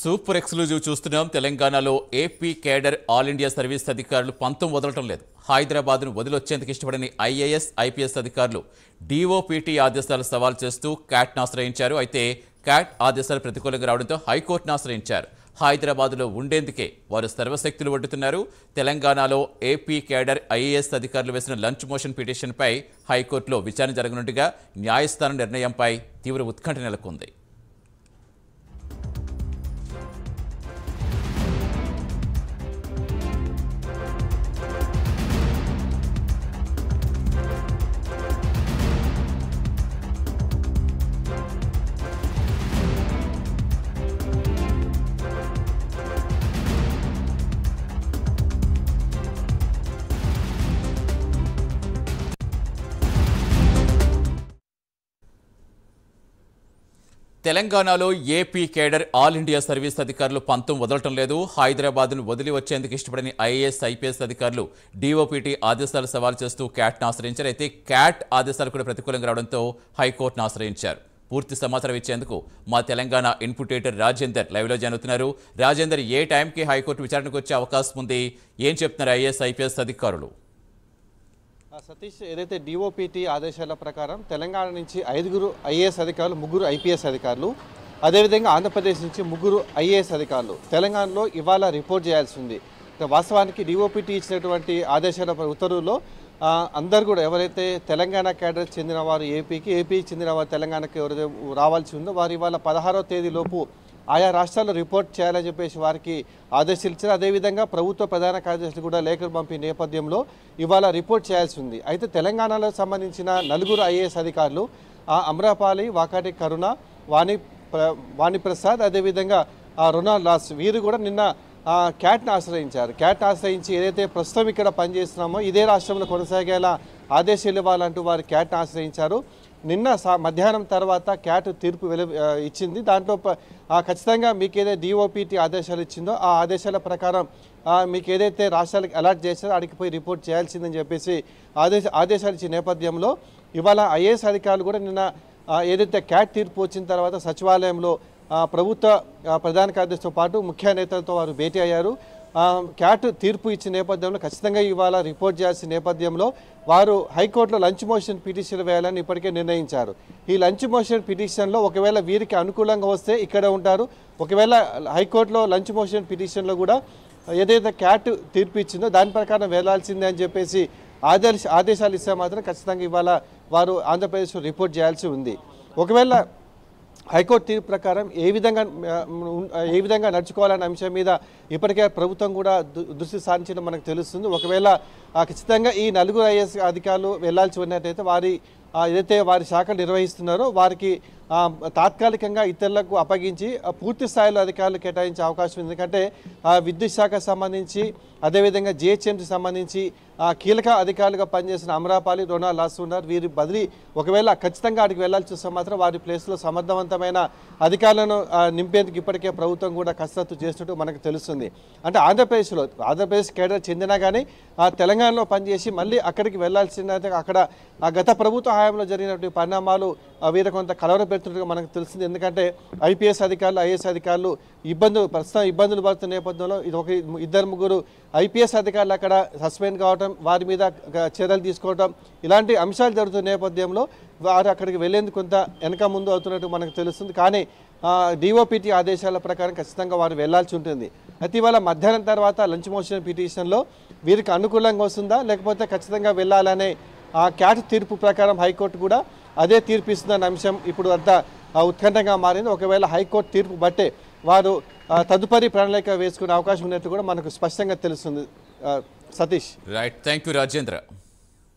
super exclusive చూస్తున్నాం తెలంగాణలో AP cadre all India service అధికారులు పంతం వదలటం లేదు హైదరాబాద్ను వదిలొచ్చేందుకు ఇష్టపడని ఐఏఎస్ ఐపీఎస్ అధికారులు డీఓపీటీ ఆదేశాలు సవాల్ చేస్తూ క్యాట్ను ఆశ్రయించారు అయితే క్యాట్ ఆదేశాలు ప్రతికూలంగా రావడంతో హైకోర్టును ఆశ్రయించారు హైదరాబాద్లో ఉండేందుకే వారు సర్వశక్తులు వడ్డుతున్నారు తెలంగాణలో ఏపీ కేడర్ ఐఏఎస్ అధికారులు వేసిన లంచ్ మోషన్ పిటిషన్పై హైకోర్టులో విచారణ జరగనుండగా న్యాయస్థానం నిర్ణయంపై తీవ్ర ఉత్కంఠ నెలకొంది తెలంగాణలో AP cadre all India service అధికారులు పంతం వదలటం లేదు హైదరాబాద్ను వదిలి వచ్చేందుకు ఇష్టపడిన ఐఏఎస్ ఐపీఎస్ అధికారులు డీఓపీటీ ఆదేశాలు సవాల్ చేస్తూ క్యాట్ను ఆశ్రయించారు అయితే క్యాట్ ఆదేశాలు కూడా ప్రతికూలంగా రావడంతో హైకోర్టును ఆశ్రయించారు పూర్తి సమాచారం ఇచ్చేందుకు మా తెలంగాణ ఇన్పుటేటర్ రాజేందర్ లైవ్లో జాయిన్ రాజేందర్ ఏ టైంకి హైకోర్టు విచారణకు వచ్చే అవకాశం ఉంది ఏం చెప్తున్నారు ఐఏఎస్ ఐపీఎస్ అధికారులు సతీష్ ఏదైతే డిఓపిటి ఆదేశాల ప్రకారం తెలంగాణ నుంచి ఐదుగురు ఐఏఎస్ అధికారులు ముగ్గురు ఐపీఎస్ అధికారులు అదేవిధంగా ఆంధ్రప్రదేశ్ నుంచి ముగ్గురు ఐఏఎస్ అధికారులు తెలంగాణలో ఇవాళ రిపోర్ట్ చేయాల్సి ఉంది వాస్తవానికి డిఓపిటి ఇచ్చినటువంటి ఆదేశాల ఉత్తర్వుల్లో అందరు కూడా ఎవరైతే తెలంగాణ కేడర్ చెందిన వారు ఏపీకి ఏపీకి చెందిన వారు తెలంగాణకి ఎవరైతే రావాల్సి ఉందో వారు ఇవాళ పదహారో తేదీలోపు ఆయా రాష్ట్రాల్లో రిపోర్ట్ చేయాలని చెప్పేసి వారికి ఇచ్చారు అదేవిధంగా ప్రభుత్వ ప్రధాన కార్యదర్శులు కూడా లేఖలు పంపిన నేపథ్యంలో ఇవాళ రిపోర్ట్ చేయాల్సి ఉంది అయితే తెలంగాణలో సంబంధించిన నలుగురు ఐఏఎస్ అధికారులు అమ్రాపాలి వాకాటి కరుణ వాణి వాణిప్రసాద్ అదేవిధంగా రుణాల్ లాస్ వీరు కూడా నిన్న క్యాట్ను ఆశ్రయించారు క్యాట్ ఆశ్రయించి ఏదైతే ప్రస్తుతం ఇక్కడ పనిచేస్తున్నామో ఇదే రాష్ట్రంలో కొనసాగేలా ఆదేశాలు ఇవ్వాలంటూ వారు క్యాట్ను ఆశ్రయించారు నిన్న మధ్యాహ్నం తర్వాత క్యాట్ తీర్పు వెలు ఇచ్చింది దాంట్లో ఖచ్చితంగా మీకు ఏదైతే డిఓపిటి ఆదేశాలు ఇచ్చిందో ఆ ఆదేశాల ప్రకారం మీకు ఏదైతే రాష్ట్రాలకు అలాట్ చేశారో అడిగి పోయి రిపోర్ట్ చేయాల్సిందని చెప్పేసి ఆదేశ ఆదేశాలు ఇచ్చిన నేపథ్యంలో ఇవాళ ఐఏఎస్ అధికారులు కూడా నిన్న ఏదైతే క్యాట్ తీర్పు వచ్చిన తర్వాత సచివాలయంలో ప్రభుత్వ ప్రధాన కార్యదర్శితో పాటు ముఖ్య నేతలతో వారు భేటీ అయ్యారు క్యాట్ తీర్పు ఇచ్చిన నేపథ్యంలో ఖచ్చితంగా ఇవాళ రిపోర్ట్ చేయాల్సిన నేపథ్యంలో వారు హైకోర్టులో లంచ్ మోషన్ పిటిషన్ వేయాలని ఇప్పటికే నిర్ణయించారు ఈ లంచ్ మోషన్ పిటిషన్లో ఒకవేళ వీరికి అనుకూలంగా వస్తే ఇక్కడ ఉంటారు ఒకవేళ హైకోర్టులో లంచ్ మోషన్ పిటిషన్లో కూడా ఏదైతే క్యాట్ తీర్పు ఇచ్చిందో దాని ప్రకారం వెళ్లాల్సిందే అని చెప్పేసి ఆదేశ ఆదేశాలు ఇస్తే మాత్రం ఖచ్చితంగా ఇవాళ వారు ఆంధ్రప్రదేశ్లో రిపోర్ట్ చేయాల్సి ఉంది ఒకవేళ హైకోర్టు తీర్పు ప్రకారం ఏ విధంగా ఏ విధంగా నడుచుకోవాలనే అంశం మీద ఇప్పటికే ప్రభుత్వం కూడా దృష్టి సాధించడం మనకు తెలుస్తుంది ఒకవేళ ఖచ్చితంగా ఈ నలుగురు ఐఏఎస్ అధికారులు వెళ్లాల్సి ఉన్నట్టయితే వారి ఏదైతే వారి శాఖలు నిర్వహిస్తున్నారో వారికి తాత్కాలికంగా ఇతరులకు అప్పగించి పూర్తి స్థాయిలో అధికారులు కేటాయించే అవకాశం ఉంది ఎందుకంటే విద్యుత్ శాఖకు సంబంధించి అదేవిధంగా జిహెచ్ఎంసీ సంబంధించి కీలక అధికారులుగా పనిచేసిన అమరాపాలి రొనా లాస్ ఉన్నారు వీరి బదిలీ ఒకవేళ ఖచ్చితంగా అక్కడికి వెళ్లాల్సి వస్తే మాత్రం వారి ప్లేస్లో సమర్థవంతమైన అధికారులను నింపేందుకు ఇప్పటికే ప్రభుత్వం కూడా కసరత్తు చేసినట్టు మనకు తెలుస్తుంది అంటే ఆంధ్రప్రదేశ్లో ఆంధ్రప్రదేశ్ కేడర్ చెందినా కానీ తెలంగాణలో పనిచేసి మళ్ళీ అక్కడికి వెళ్లాల్సిన అక్కడ గత ప్రభుత్వ సహాయంలో జరిగినటువంటి పరిణామాలు వీరు కొంత కలవర పెడుతున్నట్టుగా మనకు తెలిసింది ఎందుకంటే ఐపీఎస్ అధికారులు ఐఏఎస్ అధికారులు ఇబ్బందులు ప్రస్తుతం ఇబ్బందులు పడుతున్న నేపథ్యంలో ఇది ఒక ఇద్దరు ముగ్గురు ఐపీఎస్ అధికారులు అక్కడ సస్పెండ్ కావటం వారి మీద చర్యలు తీసుకోవటం ఇలాంటి అంశాలు జరుగుతున్న నేపథ్యంలో వారు అక్కడికి వెళ్లేందుకు కొంత వెనక ముందు అవుతున్నట్టు మనకు తెలుస్తుంది కానీ డిఓపిటీ ఆదేశాల ప్రకారం ఖచ్చితంగా వారు వెళ్లాల్సి ఉంటుంది అతివల మధ్యాహ్నం తర్వాత లంచ్ మోషన్ పిటిషన్లో వీరికి అనుకూలంగా వస్తుందా లేకపోతే ఖచ్చితంగా వెళ్ళాలనే ఆ క్యాట్ తీర్పు ప్రకారం హైకోర్టు కూడా అదే తీర్పు ఇస్తుందన్న అంశం ఇప్పుడు అంత ఉత్కంఠంగా మారింది ఒకవేళ హైకోర్టు తీర్పు బట్టే వారు తదుపరి ప్రణాళిక వేసుకునే అవకాశం ఉన్నట్టు కూడా మనకు స్పష్టంగా తెలుస్తుంది Satish right thank you Rajendra